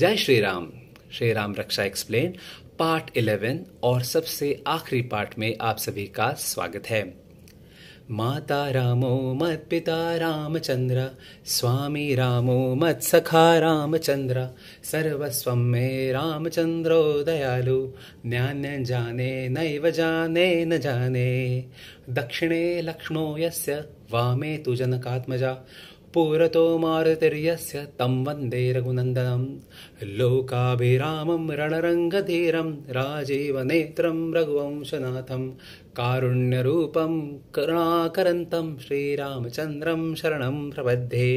जय Shri Ram Shri Ram Raksha explain part 11 और सबसे आखिरी पार्ट में आप सभी का स्वागत है माता रामो मत पिता रामचंद्र स्वामी रामो मत सखा रामचंद्र सर्वस्व मे रामचंद्रो दयालु ज्ञान जाने नैव जाने न जाने दक्षिणे लक्ष्मो यस्य वामे तु जनकात्मजा पूरतो मारुतिर्यस्य तं वन्दे रघुनन्दनं लोकाभिरामं रणरङ्गधीरं राजीवनेत्रं रघुवंशनाथं कारुण्यरूपं करुणाकरन्तं श्रीरामचन्द्रं शरणं प्रबद्धे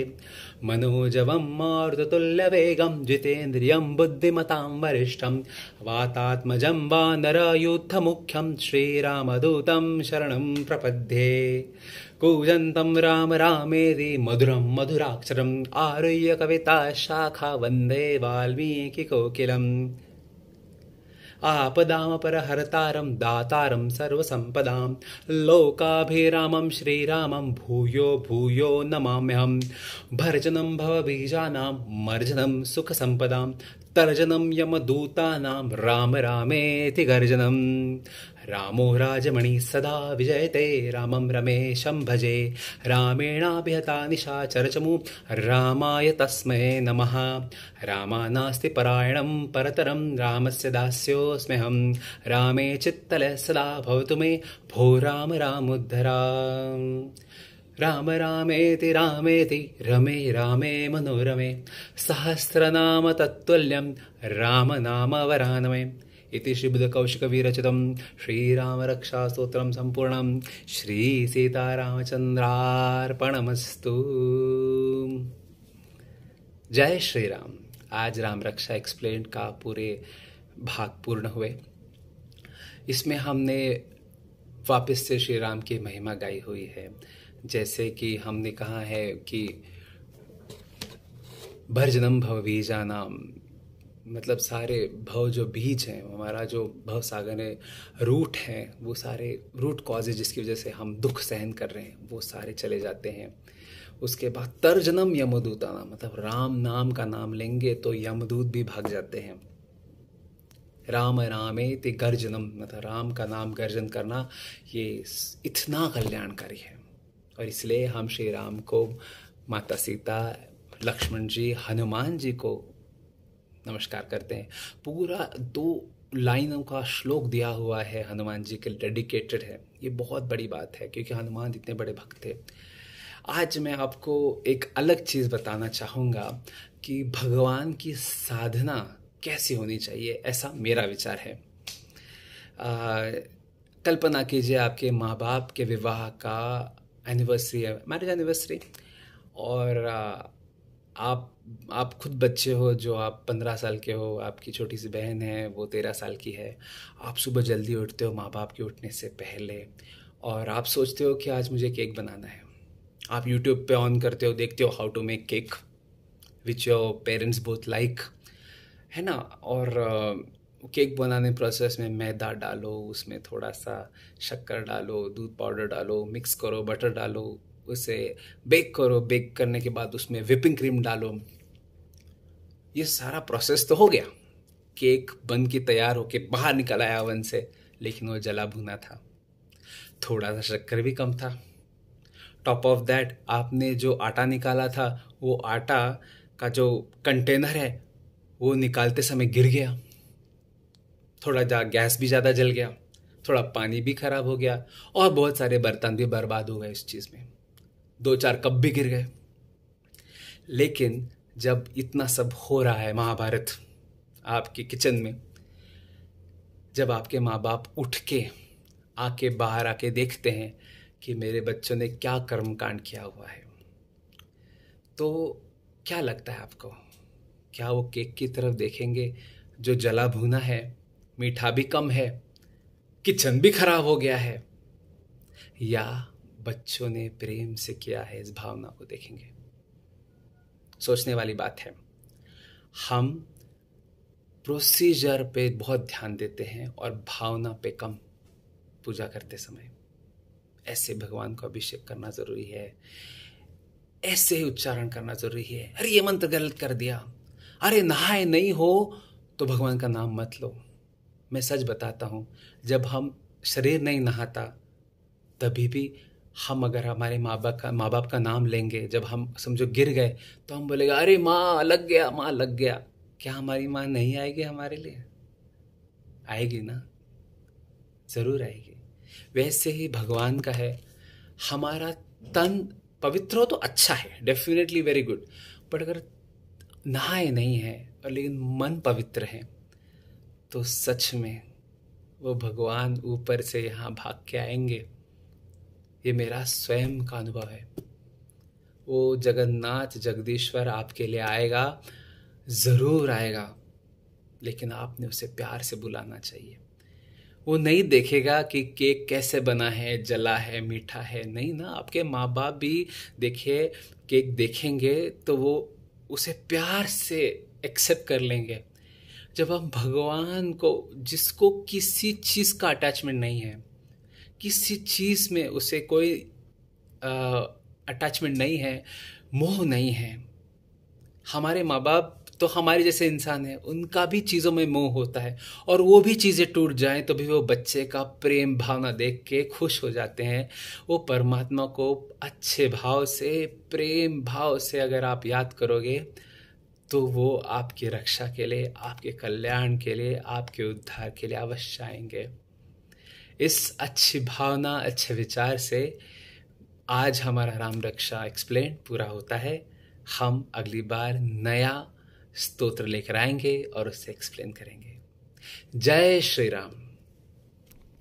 मनोजवं मारुततुल्यवेगं जितेन्द्रियं बुद्धिमतां वरिष्ठं वातात्मजं वानरयूथमुख्यं श्रीरामदूतं शरणं प्रपद्ये कूजन्तं राम रामेति मधुरं मधुराक्षरम् आरुह्य कविता शाखा वन्दे वाल्मीकिकोकिलम् आपदामपर हरतारं दातारं सर्वसम्पदां लोकाभिरामं श्रीरामं भूयो भूयो नमाम्यहं भर्जनं भवबीजानां मर्जनं सुखसम्पदां तर्जनं यमदूतानां राम रामेति गर्जनम रामो राजमणि सदा विजयते रामं रमेशं भजे रामेणाभिहता निशाचरचमु रामाय तस्मै नमः रामा नास्ति परायणं परतरं रामस्य दास्योऽस्म्यहं रामे चित्तले सदा भवतु मे भो राम रामुद्धरा राम रामेति रामेति रमे रामे मनोरमे सहस्रनाम तत्तुल्यं रामनामवरानमे इति श्रीबुधकौशिकविरचितं श्रीरामरक्षास्तोत्रं सम्पूर्णं श्रीसीतारामचन्द्रार्पणमस्तु जय श्री राम आज राम रक्षा एक्सप्लेन का पूरे भाग पूर्ण हुए इसमें हमने वापस से श्री राम की महिमा गाई हुई है जैसे कि हमने कहा है कि भर्जनम भव बीजा नाम मतलब सारे भव जो बीज हैं हमारा जो भव सागर है रूट हैं वो सारे रूट कॉजेज जिसकी वजह से हम दुख सहन कर रहे हैं वो सारे चले जाते हैं उसके बाद तर्जनम यमदूता नाम मतलब राम नाम का नाम लेंगे तो यमदूत भी भाग जाते हैं राम रामे ते गर्जनम मतलब राम का नाम गर्जन करना ये इतना कल्याणकारी है और इसलिए हम श्री राम को माता सीता लक्ष्मण जी हनुमान जी को नमस्कार करते हैं पूरा दो लाइनों का श्लोक दिया हुआ है हनुमान जी के डेडिकेटेड है ये बहुत बड़ी बात है क्योंकि हनुमान इतने बड़े भक्त थे आज मैं आपको एक अलग चीज़ बताना चाहूँगा कि भगवान की साधना कैसी होनी चाहिए ऐसा मेरा विचार है आ, कल्पना कीजिए आपके माँ बाप के विवाह का एनिवर्सरी है मैरिज एनिवर्सरी और uh, आप आप खुद बच्चे हो जो आप पंद्रह साल के हो आपकी छोटी सी बहन है वो तेरह साल की है आप सुबह जल्दी उठते हो माँ बाप के उठने से पहले और आप सोचते हो कि आज मुझे केक बनाना है आप यूट्यूब पे ऑन करते हो देखते हो how to make cake which your parents both like है ना और uh, केक बनाने प्रोसेस में मैदा डालो उसमें थोड़ा सा शक्कर डालो दूध पाउडर डालो मिक्स करो बटर डालो उसे बेक करो बेक करने के बाद उसमें विपिंग क्रीम डालो ये सारा प्रोसेस तो हो गया केक बन के तैयार होके बाहर निकल आया ओवन से लेकिन वो जला भुना था थोड़ा सा शक्कर भी कम था टॉप ऑफ दैट आपने जो आटा निकाला था वो आटा का जो कंटेनर है वो निकालते समय गिर गया थोड़ा जा गैस भी ज़्यादा जल गया थोड़ा पानी भी खराब हो गया और बहुत सारे बर्तन भी बर्बाद हो गए इस चीज़ में दो चार कप भी गिर गए लेकिन जब इतना सब हो रहा है महाभारत आपके किचन में जब आपके माँ बाप उठ के आके बाहर आके देखते हैं कि मेरे बच्चों ने क्या कर्म कांड किया हुआ है तो क्या लगता है आपको क्या वो केक की तरफ देखेंगे जो जला भुना है मीठा भी कम है किचन भी खराब हो गया है या बच्चों ने प्रेम से किया है इस भावना को देखेंगे सोचने वाली बात है हम प्रोसीजर पे बहुत ध्यान देते हैं और भावना पे कम पूजा करते समय ऐसे भगवान को अभिषेक करना जरूरी है ऐसे ही उच्चारण करना जरूरी है अरे ये मंत्र गलत कर दिया अरे नहाए नहीं हो तो भगवान का नाम मत लो मैं सच बताता हूँ जब हम शरीर नहीं नहाता तभी भी हम अगर हमारे माँ बाप का माँ बाप का नाम लेंगे जब हम समझो गिर गए तो हम बोलेगा अरे माँ लग गया माँ लग गया क्या हमारी माँ नहीं आएगी हमारे लिए आएगी ना ज़रूर आएगी वैसे ही भगवान का है हमारा तन पवित्र हो तो अच्छा है डेफिनेटली वेरी गुड बट अगर नहाए नहीं है और लेकिन मन पवित्र है तो सच में वो भगवान ऊपर से यहाँ भाग के आएंगे ये मेरा स्वयं का अनुभव है वो जगन्नाथ जगदीश्वर आपके लिए आएगा ज़रूर आएगा लेकिन आपने उसे प्यार से बुलाना चाहिए वो नहीं देखेगा कि केक कैसे बना है जला है मीठा है नहीं ना आपके माँ बाप भी देखिए केक देखेंगे तो वो उसे प्यार से एक्सेप्ट कर लेंगे जब हम भगवान को जिसको किसी चीज़ का अटैचमेंट नहीं है किसी चीज़ में उसे कोई अटैचमेंट नहीं है मोह नहीं है हमारे माँ बाप तो हमारे जैसे इंसान हैं उनका भी चीज़ों में मोह होता है और वो भी चीज़ें टूट जाएं तो भी वो बच्चे का प्रेम भावना देख के खुश हो जाते हैं वो परमात्मा को अच्छे भाव से प्रेम भाव से अगर आप याद करोगे तो वो आपकी रक्षा के लिए आपके कल्याण के लिए आपके उद्धार के लिए अवश्य आएंगे इस अच्छी भावना अच्छे विचार से आज हमारा राम रक्षा एक्सप्लेन पूरा होता है हम अगली बार नया स्तोत्र लेकर आएंगे और उससे एक्सप्लेन करेंगे जय श्री राम